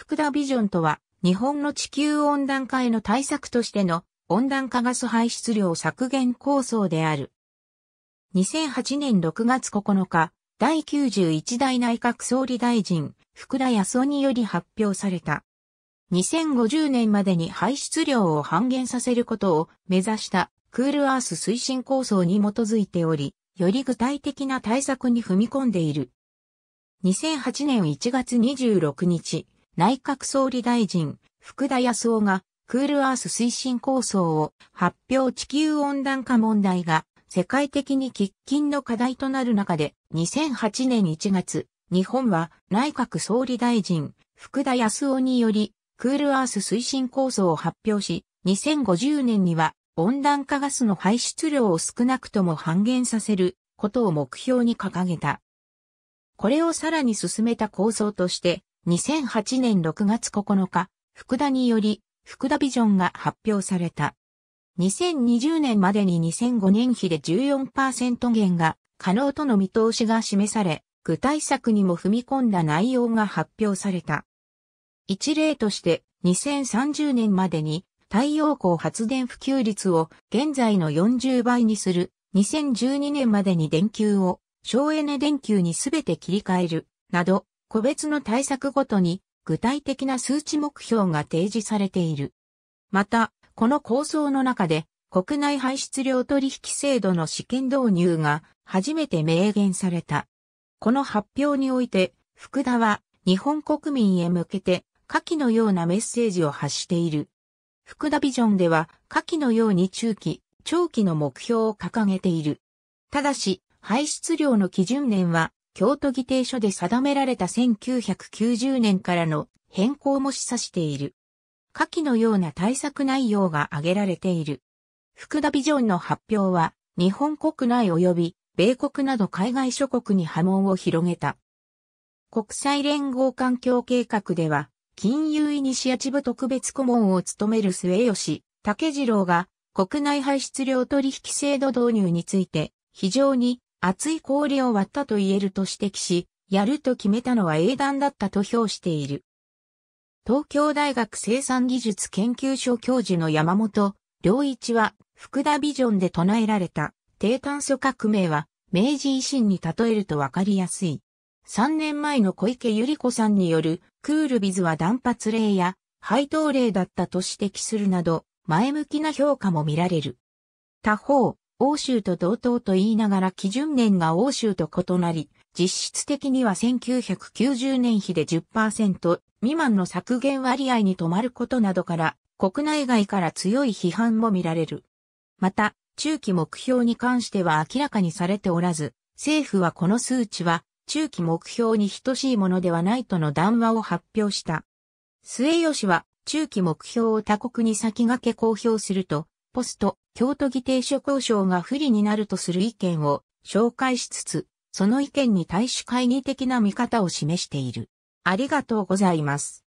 福田ビジョンとは、日本の地球温暖化への対策としての温暖化ガス排出量削減構想である。2008年6月9日、第91代内閣総理大臣、福田康夫により発表された。2050年までに排出量を半減させることを目指したクールアース推進構想に基づいており、より具体的な対策に踏み込んでいる。2008年1月26日、内閣総理大臣、福田康夫が、クールアース推進構想を発表地球温暖化問題が世界的に喫緊の課題となる中で2008年1月、日本は内閣総理大臣福田康夫によりクールアース推進構想を発表し、2050年には温暖化ガスの排出量を少なくとも半減させることを目標に掲げた。これをさらに進めた構想として、2008年6月9日、福田により、福田ビジョンが発表された。2020年までに2005年比で14%減が可能との見通しが示され、具体策にも踏み込んだ内容が発表された。一例として2030年までに太陽光発電普及率を現在の40倍にする、2012年までに電球を省エネ電球にすべて切り替える、など個別の対策ごとに具体的な数値目標が提示されている。また、この構想の中で国内排出量取引制度の試験導入が初めて明言された。この発表において、福田は日本国民へ向けて下記のようなメッセージを発している。福田ビジョンでは下記のように中期、長期の目標を掲げている。ただし、排出量の基準年は京都議定書で定められた1990年からの変更も示唆している。下記のような対策内容が挙げられている。福田ビジョンの発表は、日本国内及び米国など海外諸国に波紋を広げた。国際連合環境計画では、金融イニシアチブ特別顧問を務める末吉武次郎が国内排出量取引制度導入について非常に厚い氷を割ったと言えると指摘し、やると決めたのは英断だったと評している。東京大学生産技術研究所教授の山本良一は、福田ビジョンで唱えられた低炭素革命は、明治維新に例えるとわかりやすい。3年前の小池百合子さんによるクールビズは断髪令や配当令だったと指摘するなど前向きな評価も見られる。他方、欧州と同等と言いながら基準年が欧州と異なり、実質的には1990年比で10%未満の削減割合に止まることなどから、国内外から強い批判も見られる。また、中期目標に関しては明らかにされておらず、政府はこの数値は中期目標に等しいものではないとの談話を発表した。末吉は中期目標を他国に先駆け公表すると、ポスト京都議定書交渉が不利になるとする意見を紹介しつつ、その意見に対し懐疑的な見方を示している。ありがとうございます。